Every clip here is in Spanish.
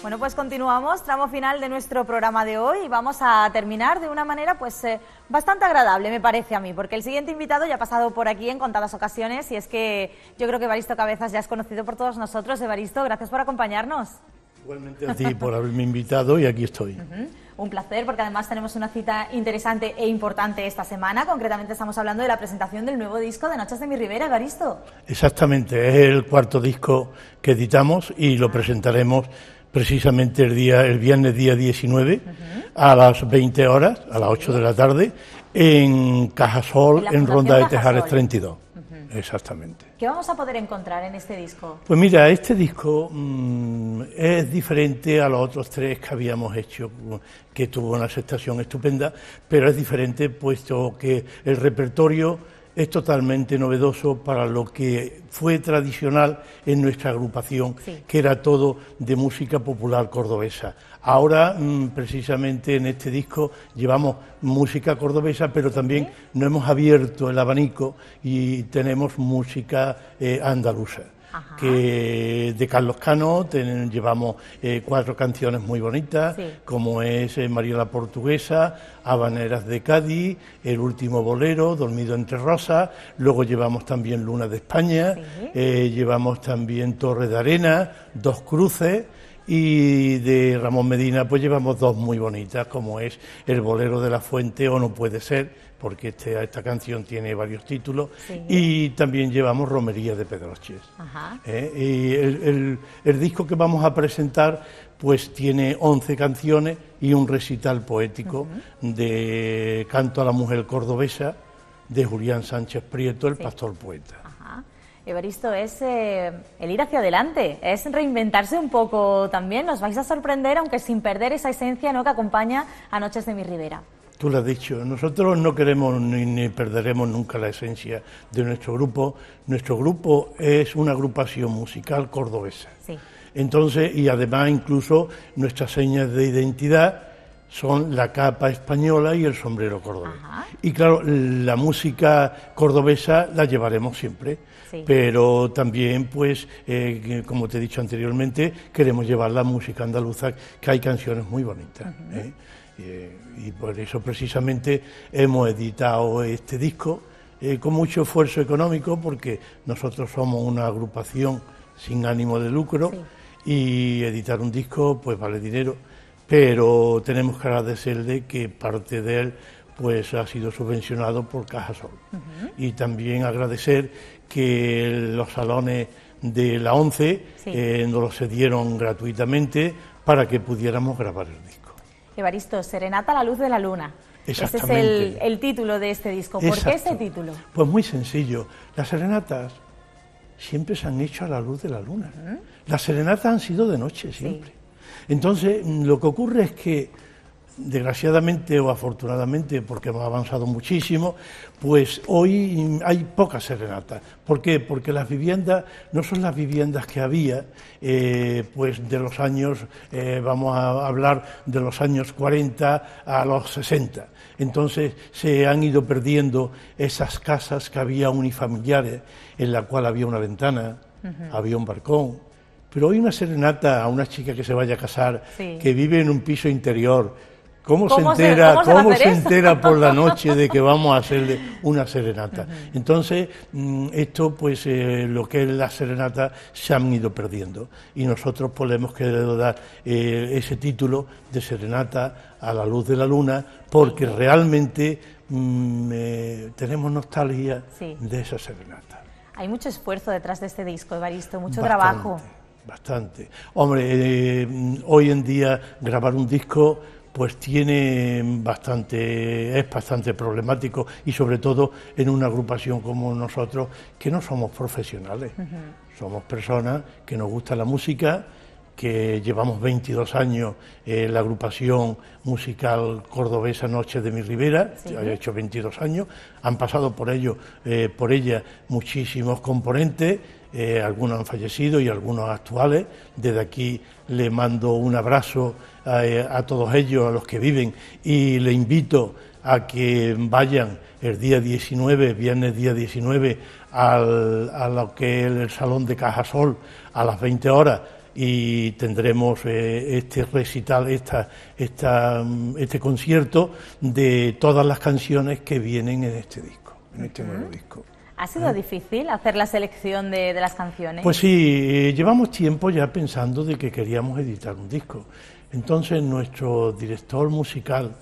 Bueno, pues continuamos, tramo final de nuestro programa de hoy y vamos a terminar de una manera pues eh, bastante agradable, me parece a mí, porque el siguiente invitado ya ha pasado por aquí en contadas ocasiones y es que yo creo que Evaristo Cabezas ya es conocido por todos nosotros. Evaristo, gracias por acompañarnos. Igualmente a ti por haberme invitado y aquí estoy un placer porque además tenemos una cita interesante e importante esta semana. Concretamente estamos hablando de la presentación del nuevo disco de Noches de mi Rivera, Garisto. Exactamente, es el cuarto disco que editamos y lo ah. presentaremos precisamente el día el viernes día 19 a las 20 horas, a las 8 de la tarde en Cajasol en, Ronda de Tejares 32. Exactamente. ¿Qué vamos a poder encontrar en este disco? Pues mira, este disco mm, es diferente a los otros tres que habíamos hecho, que tuvo una aceptación estupenda, pero es diferente puesto que el repertorio es totalmente novedoso para lo que fue tradicional en nuestra agrupación, que era todo de música popular cordobesa. Ahora, mm, precisamente en este disco, llevamos música cordobesa, pero también no hemos abierto el abanico y tenemos música eh, andaluza que de Carlos Cano llevamos eh, cuatro canciones muy bonitas, como es eh, María la Portuguesa, Habaneras de Cádiz, El último bolero, Dormido entre Rosas, luego llevamos también Luna de España, eh, llevamos también Torre de Arena, Dos Cruces. Y de Ramón Medina, pues llevamos dos muy bonitas, como es El Bolero de la Fuente o No Puede Ser, porque este, esta canción tiene varios títulos, y también llevamos Romería de Pedroches. ¿Eh? Y el, disco que vamos a presentar pues tiene 11 canciones y un recital poético de Canto a la Mujer Cordobesa de Julián Sánchez Prieto, el pastor poeta. Evaristo, es eh, el ir hacia adelante, es reinventarse un poco también, nos vais a sorprender, aunque sin perder esa esencia ¿no? que acompaña a Noches de mi Ribera. Tú lo has dicho, nosotros no queremos ni, perderemos nunca la esencia de nuestro grupo. Nuestro grupo es una agrupación musical cordobesa. Entonces, y además incluso nuestras señas de identidad son la capa española y el sombrero cordobés. Y claro, la música cordobesa la llevaremos siempre, pero también, pues, eh, como te he dicho anteriormente, queremos llevar la música andaluza, que hay canciones muy bonitas. Eh, y por eso precisamente hemos editado este disco eh, con mucho esfuerzo económico porque nosotros somos una agrupación sin ánimo de lucro y editar un disco pues vale dinero, pero tenemos que agradecerle que parte de él pues ha sido subvencionado por Cajasol. Y también agradecer que los salones de la ONCE eh, nos los cedieron gratuitamente para que pudiéramos grabar el disco. Evaristo, Serenata a la luz de la luna. Ese es el, título de este disco. ¿Por qué ese título? Pues muy sencillo. Las serenatas siempre se han hecho a la luz de la luna. Las serenatas han sido de noche siempre. Entonces, mm, lo que ocurre es que desgraciadamente o afortunadamente, porque hemos avanzado muchísimo, pues hoy hay pocas serenatas. ¿Por qué? Porque las viviendas no son las viviendas que había, eh, pues de los años, eh, vamos a hablar de los años 40 a los 60. Entonces se han ido perdiendo esas casas que había unifamiliares, en la cual había una ventana, había un balcón, pero hoy una serenata a una chica que se vaya a casar, que vive en un piso interior, ¿Cómo, se entera, ¿cómo, entera por la noche de que vamos a hacerle una serenata? Entonces, mm, esto, pues, eh, lo que es la serenata se han ido perdiendo y nosotros pues, le hemos dar eh, ese título de serenata a la luz de la luna porque realmente mm, eh, tenemos nostalgia de esa serenata. Hay mucho esfuerzo detrás de este disco, Evaristo, mucho trabajo. Bastante. Hombre, hoy en día grabar un disco pues tiene bastante, es bastante problemático y sobre todo en una agrupación como nosotros que no somos profesionales, somos personas que nos gusta la música, que llevamos 22 años ...en la agrupación musical cordobesa Noche de mi Ribera, ha hecho 22 años, han pasado por ello, eh, por ella muchísimos componentes eh, algunos han fallecido y algunos actuales. Desde aquí le mando un abrazo eh, a, todos ellos, a los que viven, y le invito a que vayan el día 19, viernes día 19, al, a lo que es el Salón de Cajasol a las 20 horas y tendremos eh, este recital, esta, mm, este concierto de todas las canciones que vienen en este disco, en este nuevo disco. ¿Ha sido ah. difícil hacer la selección de, de, las canciones? Pues sí, eh, llevamos tiempo ya pensando de que queríamos editar un disco. Entonces nuestro director musical,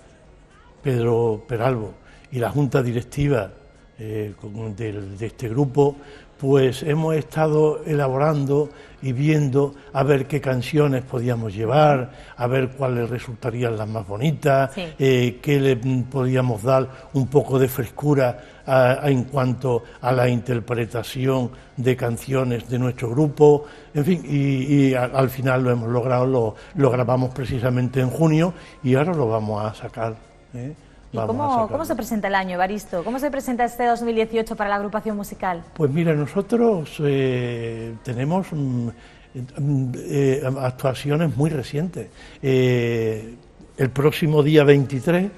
Pedro Peralvo, y la junta directiva eh, de, este grupo, pues hemos estado elaborando y viendo a ver qué canciones podíamos llevar, a ver cuáles resultarían las más bonitas, eh, qué le podíamos dar un poco de frescura en cuanto a la interpretación de canciones de nuestro grupo, en fin, y, al final lo hemos logrado, lo, grabamos precisamente en junio y ahora lo vamos a sacar. ¿eh? cómo, se presenta el año, Evaristo? ¿Cómo se presenta este 2018 para la agrupación musical? Pues mira, nosotros eh, tenemos mm, eh, mm, eh, actuaciones muy recientes. el próximo día 23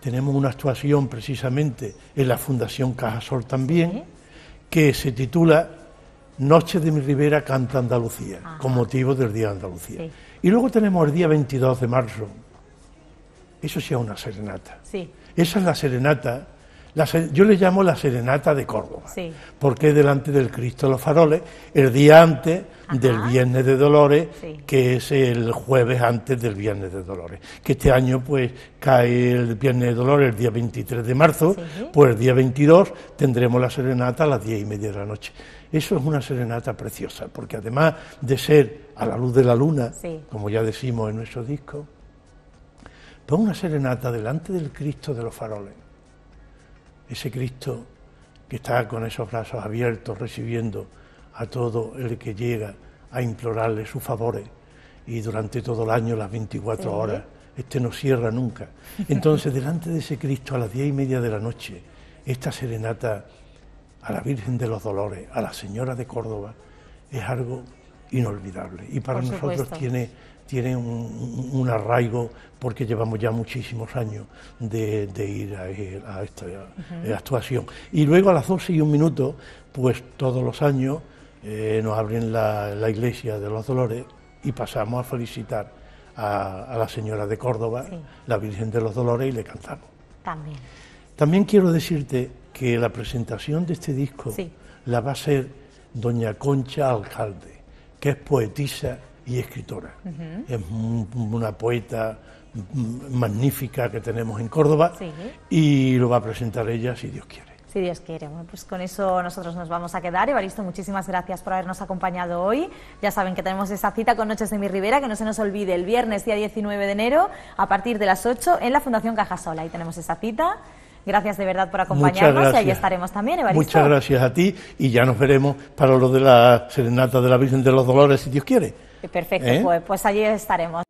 tenemos una actuación precisamente en la Fundación Cajasol también, que se titula Noche de mi Rivera canta Andalucía, con motivo del Día de Andalucía. Y luego tenemos el día 22 de marzo eso sí una serenata. Esa es la serenata, yo le llamo la serenata de Córdoba, porque porque delante del Cristo de los Faroles, el día antes del Viernes de Dolores, que es el jueves antes del Viernes de Dolores, que este año pues cae el Viernes de Dolores el día 23 de marzo, pues el día 22 tendremos la serenata a las diez y media de la noche. Eso es una serenata preciosa, porque además de ser a la luz de la luna, como ya decimos en nuestro disco, Pon una serenata delante del Cristo de los faroles. Ese Cristo que está con esos brazos abiertos recibiendo a todo el que llega a implorarle sus favores y durante todo el año, las 24 horas, este no cierra nunca. Entonces, delante de ese Cristo a las diez y media de la noche, esta serenata a la Virgen de los Dolores, a la Señora de Córdoba, es algo inolvidable y para nosotros tiene tiene un, arraigo porque llevamos ya muchísimos años de, ir a, esta actuación. Y luego a las 12 y un minuto, pues todos los años eh, nos abren la, iglesia de los Dolores y pasamos a felicitar a, la Señora de Córdoba, la Virgen de los Dolores, y le cantamos. También. También quiero decirte que la presentación de este disco la va a hacer... doña Concha Alcalde, que es poetisa y escritora. Es una poeta magnífica que tenemos en Córdoba y lo va a presentar ella si Dios quiere. Si Dios quiere. Bueno, pues con eso nosotros nos vamos a quedar. Evaristo, muchísimas gracias por habernos acompañado hoy. Ya saben que tenemos esa cita con Noches de mi Rivera, que no se nos olvide, el viernes día 19 de enero a partir de las 8 en la Fundación Cajasola. Ahí tenemos esa cita. Gracias de verdad por acompañarnos y ahí estaremos también, Evaristo. Muchas gracias a ti y ya nos veremos para lo de la serenata de la Virgen de los Dolores, si Dios quiere. Perfecto, ¿Eh? pues, pues allí estaremos.